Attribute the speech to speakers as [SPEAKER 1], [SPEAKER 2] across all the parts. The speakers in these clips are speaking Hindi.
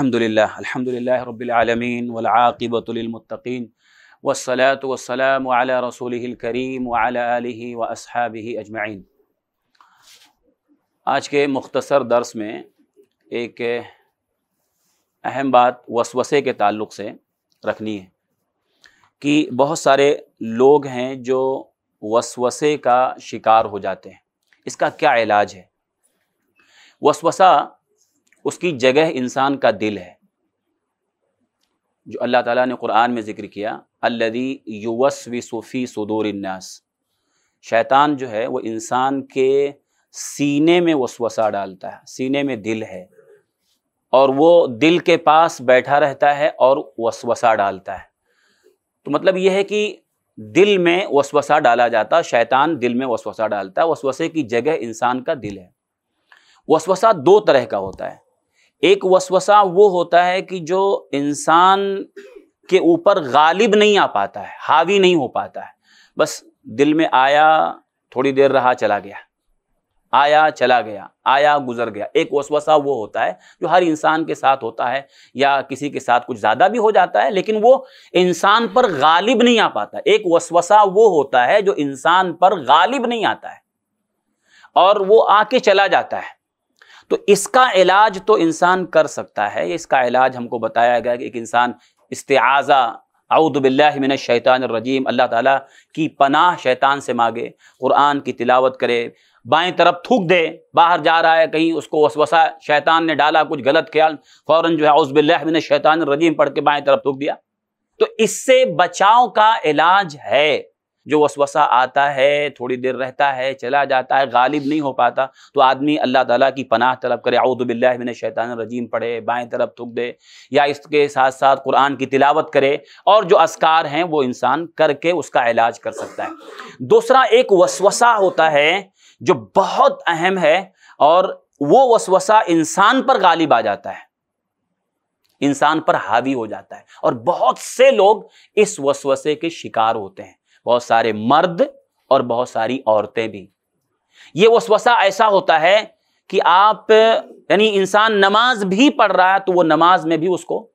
[SPEAKER 1] अलहमदिल्ला अलहमदिल्ला रबालमीन वलाक़िबतमतकीन वसलात वसलाम वाल रसूल करीम वाली व असहाब अजमाइन आज के मुख्तसर दर्स में एक अहम बात वसवसे के ताल्लुक़ से रखनी है कि बहुत सारे लोग हैं जो वसवसे का शिकार हो जाते हैं इसका क्या इलाज है वसवसा उसकी जगह इंसान का दिल है जो अल्लाह ताला ने कुरान में ज़िक्र किया अल्लदी वी सूफ़ी सदूरन्नास शैतान जो है वो इंसान के सीने में वसवसा डालता है सीने में दिल है और वो दिल के पास बैठा रहता है और वसवसा डालता है तो मतलब यह है कि दिल में वसवसा डाला जाता शैतान दिल में वसवसा डालता है वसवसे की जगह इंसान का दिल है वसवसा दो तरह का होता है एक वसवसा वो होता है कि जो इंसान के ऊपर गालिब नहीं आ पाता है हावी नहीं हो पाता है बस दिल में आया थोड़ी देर रहा चला गया आया चला गया आया गुजर गया एक वसवसा वो होता है जो हर इंसान के साथ होता है या किसी के साथ कुछ ज़्यादा भी हो जाता है लेकिन वो इंसान पर गालिब नहीं आ पाता एक वसवसा वो होता है जो इंसान पर गालिब नहीं आता है और वो आके चला जाता है तो इसका इलाज तो इंसान कर सकता है इसका इलाज हमको बताया गया कि एक इंसान इस्तेज़ा आउदबिल्लिन शैतान रजीम अल्लाह ताला की पनाह शैतान से मांगे कुरान की तिलावत करे बाएं तरफ थूक दे बाहर जा रहा है कहीं उसको वसवसा शैतान ने डाला कुछ गलत ख्याल फ़ौरन जो है उज़बिल्लिन शैतान रजीम पढ़ के बाएं तरफ थूक दिया तो इससे बचाव का इलाज है जो वसवसा आता है थोड़ी देर रहता है चला जाता है गालिब नहीं हो पाता तो आदमी अल्लाह ताला की पनाह तलब करे आउदबिल्लिन शैतान रजीम पढ़े बाएं तरफ थूक दे या इसके साथ साथ कुरान की तिलावत करे और जो असकार हैं वो इंसान करके उसका इलाज कर सकता है दूसरा एक वसवसा होता है जो बहुत अहम है और वो वसवसा इंसान पर गालिब आ जाता है इंसान पर हावी हो जाता है और बहुत से लोग इस वसवसे के शिकार होते हैं बहुत सारे मर्द और बहुत सारी औरतें भी ये वसवसा ऐसा होता है कि आप यानी इंसान नमाज भी पढ़ रहा है तो वो नमाज में भी उसको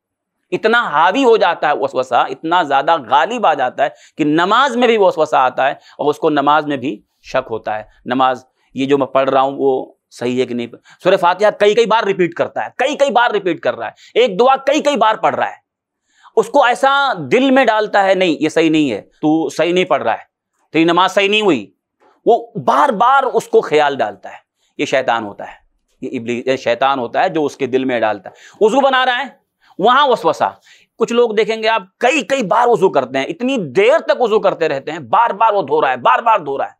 [SPEAKER 1] इतना हावी हो जाता है वसवसा इतना ज़्यादा गालिब आ जाता है कि नमाज में भी वसवसा आता है और उसको नमाज में भी शक होता है नमाज ये जो मैं पढ़ रहा हूँ वो सही है कि नहीं सूर्य फातिहा कई कई बार रिपीट करता है कई कई बार रिपीट कर रहा है एक दुआ कई कई बार पढ़ रहा है उसको ऐसा दिल में डालता है नहीं ये सही नहीं है तू सही नहीं पढ़ रहा है तेरी नमाज सही नहीं हुई वो बार बार उसको ख्याल डालता है ये शैतान होता है ये इबली शैतान होता है जो उसके दिल में डालता है उजू बना रहा है वहां वसवसा कुछ लोग देखेंगे आप कई कई बार वजू करते हैं इतनी देर तक वजू करते रहते हैं बार बार वो धो रहा है बार बार धो रहा है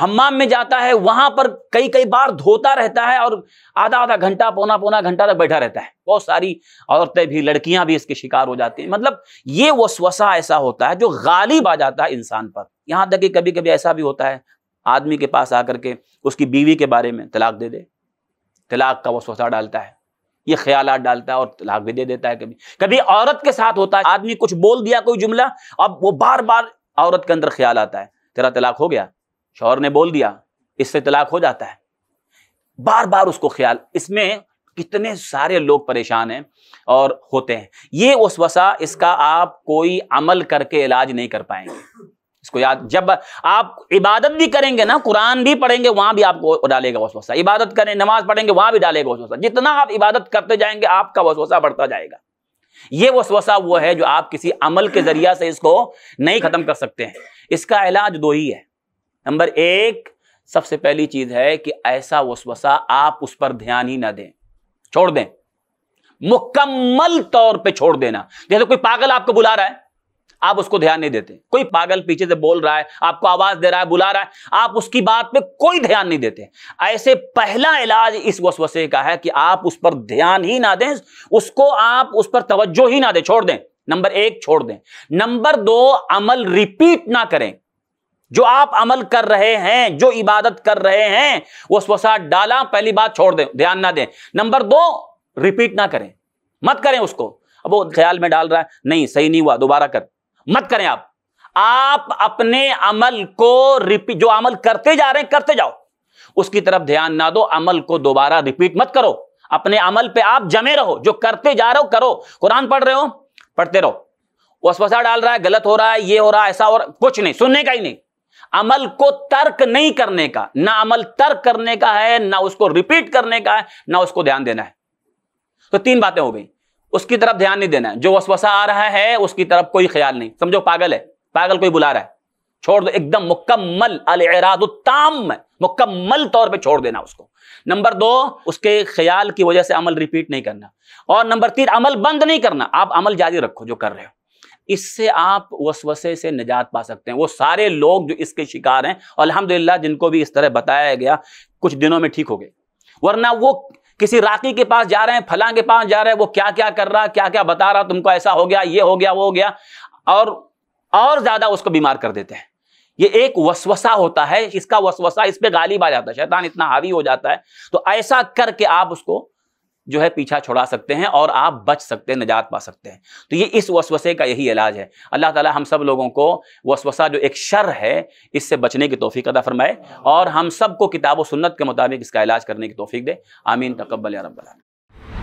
[SPEAKER 1] हमाम में जाता है वहां पर कई कई बार धोता रहता है और आधा आधा घंटा पौना पौना घंटा तक बैठा रहता है बहुत सारी औरतें भी लड़कियां भी इसके शिकार हो जाती हैं मतलब ये वसवसा ऐसा होता है जो गालिब आ जाता है इंसान पर यहाँ तक कि कभी कभी ऐसा भी होता है आदमी के पास आकर के उसकी बीवी के बारे में तलाक दे दे तलाक का वसवसा डालता है ये ख्याल डालता है और तलाक भी दे देता है कभी कभी औरत के साथ होता है आदमी कुछ बोल दिया कोई जुमला अब वो बार बार औरत के अंदर ख्याल आता है तेरा तलाक हो गया शौहर ने बोल दिया इससे तलाक हो जाता है बार बार उसको ख्याल इसमें कितने सारे लोग परेशान हैं और होते हैं ये उस वसा इसका आप कोई अमल करके इलाज नहीं कर पाएंगे इसको याद जब आप इबादत भी करेंगे ना कुरान भी पढ़ेंगे वहां भी आपको डालेगा वसा इबादत करें नमाज पढ़ेंगे वहां भी डालेगा उस वसा जितना आप इबादत करते जाएंगे आपका वसवसा बढ़ता जाएगा ये वस वसा वो है जो आप किसी अमल के जरिया से इसको नहीं खत्म कर सकते हैं इसका इलाज दो ही है नंबर एक सबसे पहली चीज है कि ऐसा वसवसा आप उस पर ध्यान ही ना दें छोड़ दें मुकम्मल तौर पे छोड़ देना जैसे कोई पागल आपको बुला रहा है आप उसको ध्यान नहीं देते कोई पागल पीछे से बोल रहा है आपको आवाज दे रहा है बुला रहा है आप उसकी बात पे कोई ध्यान नहीं देते ऐसे पहला इलाज इस वसवसे का है कि आप उस पर ध्यान ही ना दें उसको आप उस पर तवज्जो ही ना दें छोड़ दें नंबर एक छोड़ दें नंबर दो अमल रिपीट ना करें जो आप अमल कर रहे हैं जो इबादत कर रहे हैं वो स्वसा डाला पहली बात छोड़ दें ध्यान ना दें नंबर दो रिपीट ना करें मत करें उसको अब वो ख्याल में डाल रहा है नहीं सही नहीं हुआ दोबारा कर मत करें आप आप अपने अमल को रिपीट जो अमल करते जा रहे हैं करते जाओ उसकी तरफ ध्यान ना दो अमल को दोबारा रिपीट मत करो अपने अमल पे आप जमे रहो जो करते जा रहे हो करो कुरान पढ़ रहे हो पढ़ते रहो वसवसा डाल रहा है गलत हो रहा है ये हो रहा है ऐसा हो रहा कुछ नहीं सुनने का ही नहीं अमल को तर्क नहीं करने का ना अमल तर्क करने का है ना उसको रिपीट करने का है ना उसको ध्यान देना है तो तीन बातें हो गई उसकी तरफ ध्यान नहीं देना है जो वसवसा आ रहा है उसकी तरफ कोई ख्याल नहीं समझो पागल है पागल कोई बुला रहा है छोड़ दो एकदम मुकम्मल अलरादाम मुकम्मल तौर पे छोड़ देना उसको नंबर दो उसके ख्याल की वजह से अमल रिपीट नहीं करना और नंबर तीन अमल बंद नहीं करना आप अमल जारी रखो जो कर रहे हो इससे आप वसवसे से निजात पा सकते हैं वो सारे लोग जो इसके शिकार हैं अलहमदिल्ला जिनको भी इस तरह बताया गया कुछ दिनों में ठीक हो गए वरना वो किसी राकी के पास जा रहे हैं फला के पास जा रहे हैं वो क्या क्या कर रहा क्या क्या बता रहा तुमको ऐसा हो गया ये हो गया वो हो गया और और ज़्यादा उसको बीमार कर देते हैं ये एक वसवसा होता है इसका वसवसा इस पर गालिब आ जाता है शैतान इतना हावी हो जाता है तो ऐसा करके आप उसको जो है पीछा छोड़ा सकते हैं और आप बच सकते हैं निजात पा सकते हैं तो ये इस वसवसे का यही इलाज है अल्लाह ताला हम सब लोगों को वसवसा जो एक शर है इससे बचने की तोफ़ी अदा फरमाए और हम सबको किताब व सुन्नत के मुताबिक इसका इलाज करने की तोफ़ी दे आमीन तकबल रबाल